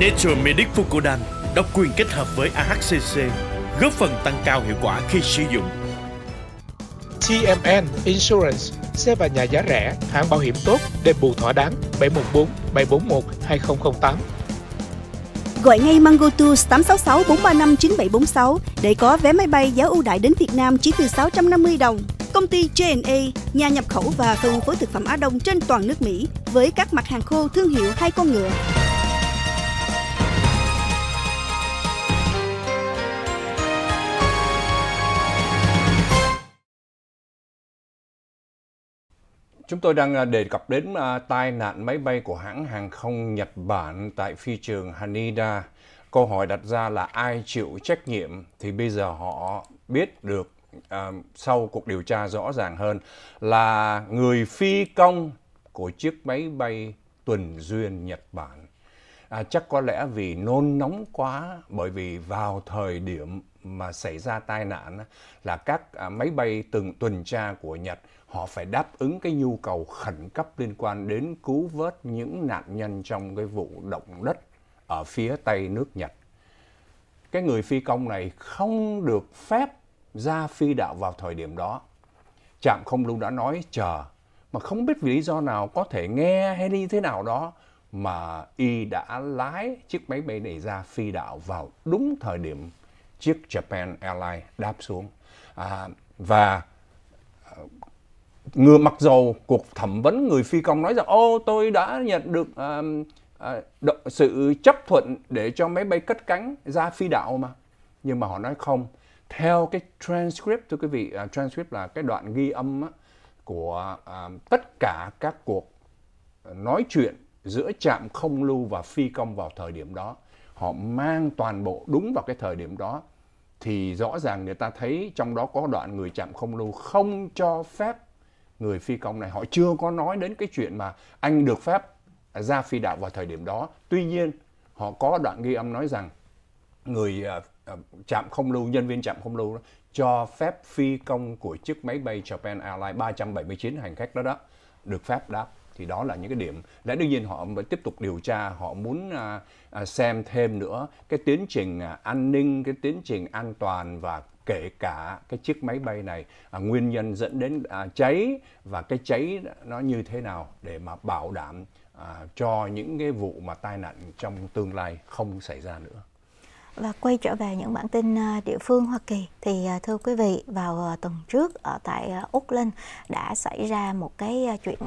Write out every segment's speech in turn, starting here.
Nature Medic Fucodan độc quyền kết hợp với AHCC, góp phần tăng cao hiệu quả khi sử dụng. TMN Insurance, xe và nhà giá rẻ, hãng bảo hiểm tốt, đền bù thỏa đáng 714 741 2008. Gọi ngay Mango Tours 866 435 9746 để có vé máy bay giá ưu đại đến Việt Nam chỉ từ 650 đồng. Công ty J&A, nhà nhập khẩu và phân phối thực phẩm Á Đông trên toàn nước Mỹ với các mặt hàng khô thương hiệu hai con ngựa. Chúng tôi đang à, đề cập đến à, tai nạn máy bay của hãng hàng không Nhật Bản tại phi trường Haneda. Câu hỏi đặt ra là ai chịu trách nhiệm thì bây giờ họ biết được uh, sau cuộc điều tra rõ ràng hơn là người phi công của chiếc máy bay tuần duyên Nhật Bản. À, chắc có lẽ vì nôn nóng quá bởi vì vào thời điểm mà xảy ra tai nạn là các à, máy bay từng tuần tra của Nhật họ phải đáp ứng cái nhu cầu khẩn cấp liên quan đến cứu vớt những nạn nhân trong cái vụ động đất ở phía tây nước Nhật. Cái người phi công này không được phép ra phi đạo vào thời điểm đó. Trạm không lưu đã nói chờ, mà không biết vì lý do nào có thể nghe hay đi thế nào đó mà y đã lái chiếc máy bay này ra phi đạo vào đúng thời điểm chiếc Japan Airlines đáp xuống à, và à, người mặc dù cuộc thẩm vấn người phi công nói rằng ô tôi đã nhận được uh, uh, sự chấp thuận để cho máy bay cất cánh ra phi đạo mà nhưng mà họ nói không theo cái transcript thưa quý vị uh, transcript là cái đoạn ghi âm á, của uh, tất cả các cuộc nói chuyện giữa trạm không lưu và phi công vào thời điểm đó họ mang toàn bộ đúng vào cái thời điểm đó thì rõ ràng người ta thấy trong đó có đoạn người chạm không lưu không cho phép người phi công này họ chưa có nói đến cái chuyện mà anh được phép ra phi đạo vào thời điểm đó tuy nhiên họ có đoạn ghi âm nói rằng người à, à, chạm không lưu nhân viên chạm không lưu đó, cho phép phi công của chiếc máy bay Japan Airlines 379 hành khách đó đó được phép đáp thì đó là những cái điểm lẽ đương nhiên họ vẫn tiếp tục điều tra họ muốn à, à, xem thêm nữa cái tiến trình à, an ninh cái tiến trình an toàn và kể cả cái chiếc máy bay này à, nguyên nhân dẫn đến à, cháy và cái cháy nó như thế nào để mà bảo đảm à, cho những cái vụ mà tai nạn trong tương lai không xảy ra nữa và quay trở về những bản tin à, địa phương Hoa Kỳ thì à, thưa quý vị vào à, tuần trước ở tại Úc Linh đã xảy ra một cái chuyện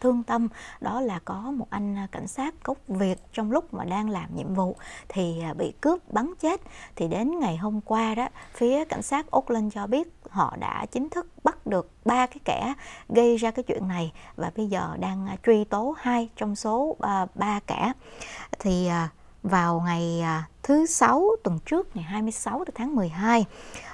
thương tâm đó là có một anh cảnh sát gốc Việt trong lúc mà đang làm nhiệm vụ thì bị cướp bắn chết thì đến ngày hôm qua đó phía cảnh sát Úc Linh cho biết họ đã chính thức bắt được ba cái kẻ gây ra cái chuyện này và bây giờ đang truy tố hai trong số ba kẻ thì vào ngày à, thứ sáu tuần trước ngày 26 tháng 12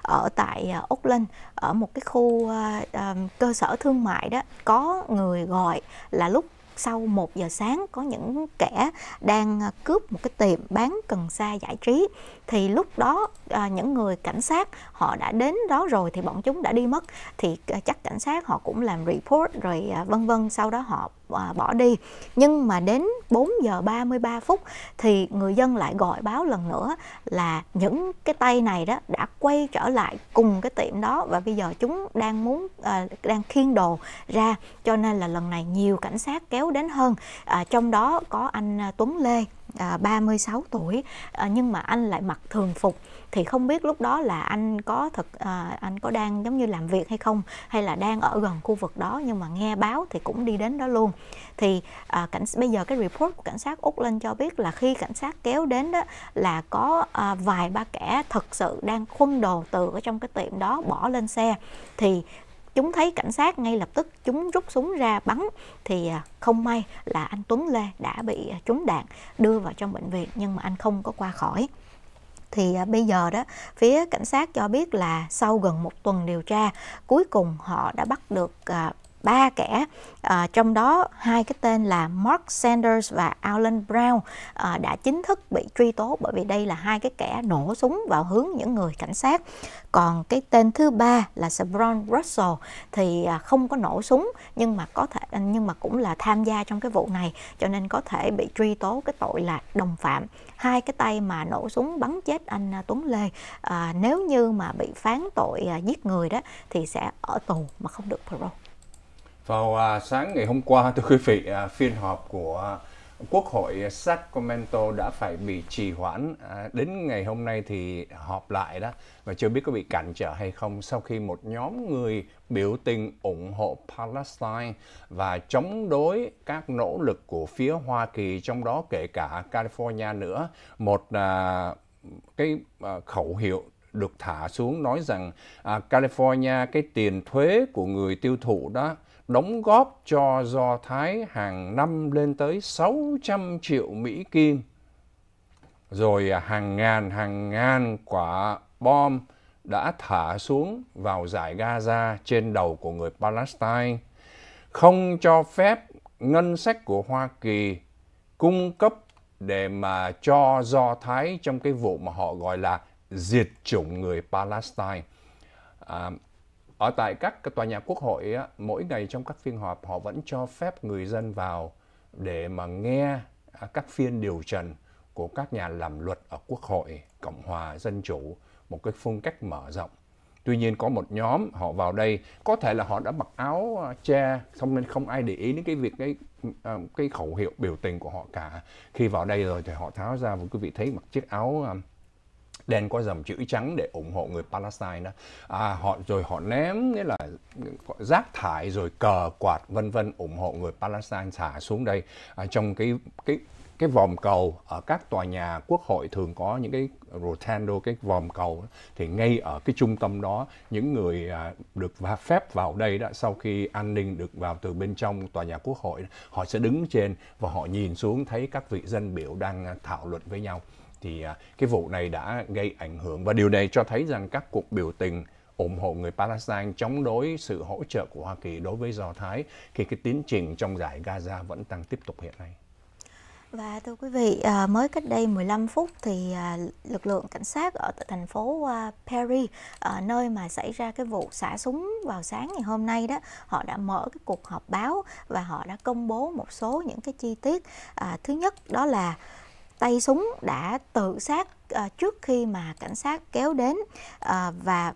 ở tại à, Auckland ở một cái khu à, cơ sở thương mại đó có người gọi là lúc sau 1 giờ sáng có những kẻ đang cướp một cái tiệm bán cần sa giải trí thì lúc đó những người cảnh sát họ đã đến đó rồi thì bọn chúng đã đi mất thì chắc cảnh sát họ cũng làm report rồi vân vân sau đó họ À, bỏ đi nhưng mà đến 4 giờ 33 phút thì người dân lại gọi báo lần nữa là những cái tay này đó đã quay trở lại cùng cái tiệm đó và bây giờ chúng đang muốn à, đang khiên đồ ra cho nên là lần này nhiều cảnh sát kéo đến hơn à, trong đó có anh à, Tuấn Lê à, 36 tuổi à, nhưng mà anh lại mặc thường phục thì không biết lúc đó là anh có thật à, anh có đang giống như làm việc hay không hay là đang ở gần khu vực đó nhưng mà nghe báo thì cũng đi đến đó luôn thì à, cảnh bây giờ cái report của cảnh sát úc lên cho biết là khi cảnh sát kéo đến đó là có à, vài ba kẻ thật sự đang khuân đồ từ ở trong cái tiệm đó bỏ lên xe thì chúng thấy cảnh sát ngay lập tức chúng rút súng ra bắn thì à, không may là anh Tuấn Lê đã bị à, trúng đạn đưa vào trong bệnh viện nhưng mà anh không có qua khỏi thì à, bây giờ đó phía cảnh sát cho biết là sau gần một tuần điều tra cuối cùng họ đã bắt được ba kẻ à, trong đó hai cái tên là Mark Sanders và Alan Brown à, đã chính thức bị truy tố bởi vì đây là hai cái kẻ nổ súng vào hướng những người cảnh sát còn cái tên thứ ba là Sabron Russell thì à, không có nổ súng nhưng mà có thể nhưng mà cũng là tham gia trong cái vụ này cho nên có thể bị truy tố cái tội là đồng phạm hai cái tay mà nổ súng bắn chết anh à, Tuấn Lê à, nếu như mà bị phán tội à, giết người đó thì sẽ ở tù mà không được parole vào à, sáng ngày hôm qua, thưa quý vị, à, phiên họp của Quốc hội Sacramento đã phải bị trì hoãn à, đến ngày hôm nay thì họp lại đó và chưa biết có bị cản trở hay không sau khi một nhóm người biểu tình ủng hộ Palestine và chống đối các nỗ lực của phía Hoa Kỳ trong đó kể cả California nữa một à, cái à, khẩu hiệu được thả xuống nói rằng à, California cái tiền thuế của người tiêu thụ đó đóng góp cho Do Thái hàng năm lên tới 600 triệu Mỹ Kim. Rồi à, hàng ngàn hàng ngàn quả bom đã thả xuống vào giải Gaza trên đầu của người Palestine, không cho phép ngân sách của Hoa Kỳ cung cấp để mà cho Do Thái trong cái vụ mà họ gọi là diệt chủng người Palestine. À, ở tại các tòa nhà quốc hội mỗi ngày trong các phiên họp họ vẫn cho phép người dân vào để mà nghe à, các phiên điều trần của các nhà làm luật ở quốc hội cộng hòa dân chủ một cái phương cách mở rộng tuy nhiên có một nhóm họ vào đây có thể là họ đã mặc áo à, che xong nên không ai để ý đến cái việc cái à, cái khẩu hiệu biểu tình của họ cả khi vào đây rồi thì họ tháo ra và quý vị thấy mặc chiếc áo đen có dòng chữ trắng để ủng hộ người Palestine đó à, họ rồi họ ném nghĩa là rác thải rồi cờ quạt vân vân ủng hộ người Palestine xả xuống đây à, trong cái cái cái vòm cầu ở các tòa nhà quốc hội thường có những cái rotando cái vòm cầu thì ngay ở cái trung tâm đó những người à, được phép vào đây đã sau khi an ninh được vào từ bên trong tòa nhà quốc hội họ sẽ đứng trên và họ nhìn xuống thấy các vị dân biểu đang à, thảo luận với nhau thì à, cái vụ này đã gây ảnh hưởng và điều này cho thấy rằng các cuộc biểu tình ủng hộ người Palestine chống đối sự hỗ trợ của Hoa Kỳ đối với Do Thái khi cái tiến trình trong giải Gaza vẫn đang tiếp tục hiện nay. Và thưa quý vị, à, mới cách đây 15 phút thì à, lực lượng cảnh sát ở thành phố Paris, nơi mà xảy ra cái vụ xả súng vào sáng ngày hôm nay đó, họ đã mở cái cuộc họp báo và họ đã công bố một số những cái chi tiết. Thứ nhất đó là tay súng đã tự sát ờ, trước khi mà cảnh sát kéo đến ờ, và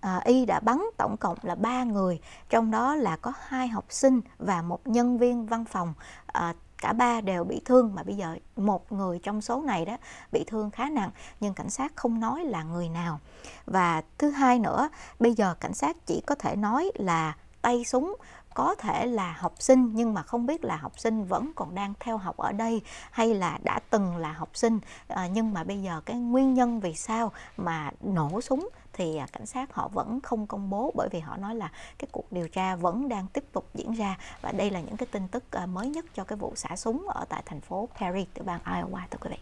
à, y đã bắn tổng cộng là ba người trong đó là có hai học sinh và một nhân viên văn phòng à, cả ba đều bị thương mà bây giờ một người trong số này đó bị thương khá nặng nhưng cảnh sát không nói là người nào và thứ hai nữa bây giờ cảnh sát chỉ có thể nói là tay súng có thể là học sinh nhưng mà không biết là học sinh vẫn còn đang theo học ở đây hay là đã từng là học sinh à, nhưng mà bây giờ cái nguyên nhân vì sao mà nổ súng thì à, cảnh sát họ vẫn không công bố bởi vì họ nói là cái cuộc điều tra vẫn đang tiếp tục diễn ra và đây là những cái tin tức à, mới nhất cho cái vụ xả súng ở tại thành phố Perry tiểu bang Iowa thưa quý vị.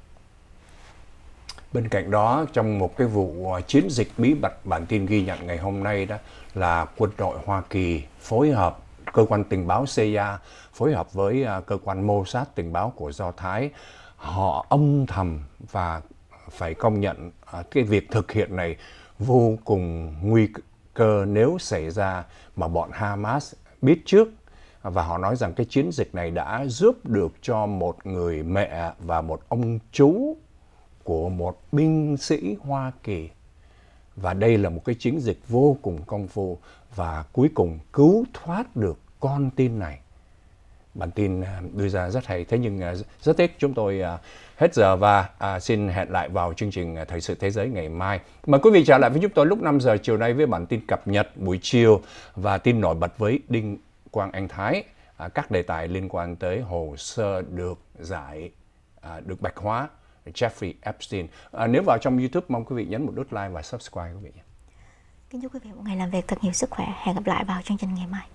Bên cạnh đó, trong một cái vụ chiến dịch bí mật bản tin ghi nhận ngày hôm nay đó là quân đội Hoa Kỳ phối hợp cơ quan tình báo CIA phối hợp với à, cơ quan Mossad tình báo của Do Thái họ âm thầm và phải công nhận à, cái việc thực hiện này vô cùng nguy cơ nếu xảy ra mà bọn Hamas biết trước và họ nói rằng cái chiến dịch này đã giúp được cho một người mẹ và một ông chú của một binh sĩ Hoa Kỳ và đây là một cái chiến dịch vô cùng công phu và cuối cùng cứu thoát được con tin này. Bản tin à, đưa ra rất hay, thế nhưng à, rất tiếc chúng tôi à, hết giờ và xin hẹn lại vào chương trình Thời sự Thế giới ngày mai. Mời quý vị trở lại với chúng tôi lúc 5 giờ chiều nay với bản tin cập nhật buổi chiều và tin nổi bật với Đinh Quang Anh Thái. các đề tài liên quan tới hồ sơ được giải, được bạch hóa Jeffrey Epstein. À, nếu vào trong YouTube mong quý vị nhấn một nút like và subscribe quý vị nhé. Kính chúc quý vị một ngày làm việc thật nhiều sức khỏe. Hẹn gặp lại vào chương trình ngày mai.